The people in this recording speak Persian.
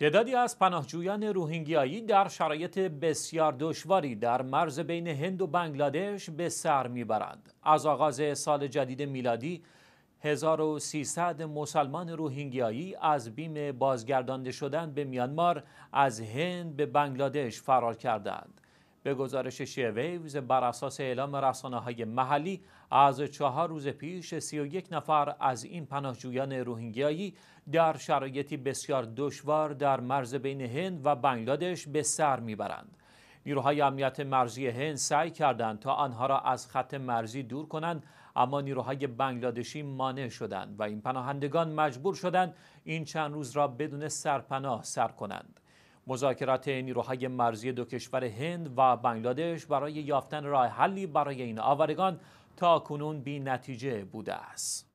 تعدادی از پناهجویان روهینگیایی در شرایط بسیار دشواری در مرز بین هند و بنگلادش به سر میبرند. از آغاز سال جدید میلادی 1300 مسلمان روهینگیایی از بیم بازگردانده شدن به میانمار از هند به بنگلادش فرار کردند. به گزارش ویوز بر اساس اعلام رسانه های محلی از چهار روز پیش 31 نفر از این پناهجویان روهینگیایی در شرایطی بسیار دشوار در مرز بین هند و بنگلادش به سر میبرند. نیروهای امنیت مرزی هند سعی کردند تا آنها را از خط مرزی دور کنند اما نیروهای بنگلادشی مانع شدند و این پناهندگان مجبور شدند این چند روز را بدون سرپناه سر کنند. مذاکرات نیروهای مرزی دو کشور هند و بنگلادش برای یافتن راه حلی برای این آوارگان تا کنون بی نتیجه بوده است.